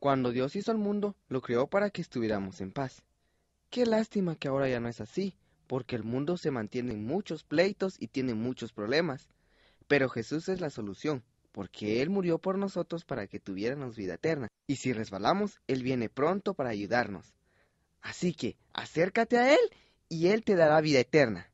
Cuando Dios hizo el mundo, lo creó para que estuviéramos en paz. Qué lástima que ahora ya no es así, porque el mundo se mantiene en muchos pleitos y tiene muchos problemas. Pero Jesús es la solución, porque Él murió por nosotros para que tuviéramos vida eterna, y si resbalamos, Él viene pronto para ayudarnos. Así que acércate a Él y Él te dará vida eterna.